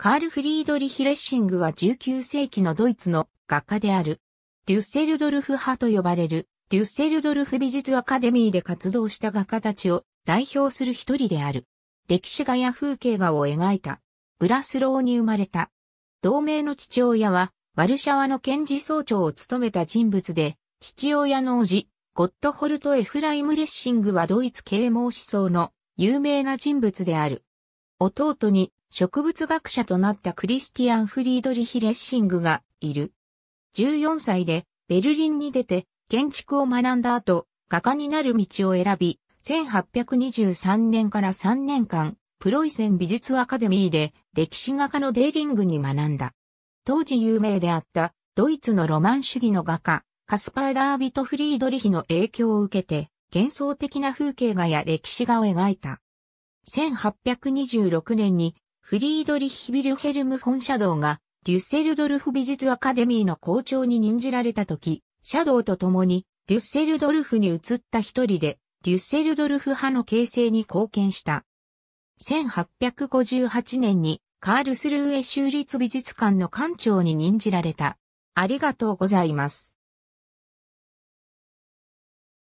カール・フリードリヒ・レッシングは19世紀のドイツの画家である。デュッセルドルフ派と呼ばれる、デュッセルドルフ美術アカデミーで活動した画家たちを代表する一人である。歴史画や風景画を描いた。ブラスローに生まれた。同盟の父親は、ワルシャワの検事総長を務めた人物で、父親の叔父、ゴットホルト・エフライム・レッシングはドイツ啓蒙思想の有名な人物である。弟に植物学者となったクリスティアン・フリードリヒ・レッシングがいる。14歳でベルリンに出て建築を学んだ後、画家になる道を選び、1823年から3年間、プロイセン美術アカデミーで歴史画家のデーリングに学んだ。当時有名であったドイツのロマン主義の画家、カスパー・ダービト・フリードリヒの影響を受けて、幻想的な風景画や歴史画を描いた。1826年にフリードリッヒ・ビルヘルム・フォン・シャドウがデュッセルドルフ美術アカデミーの校長に任じられた時、シャドウと共にデュッセルドルフに移った一人でデュッセルドルフ派の形成に貢献した。1858年にカールスルーエ州立美術館の館長に任じられた。ありがとうございます。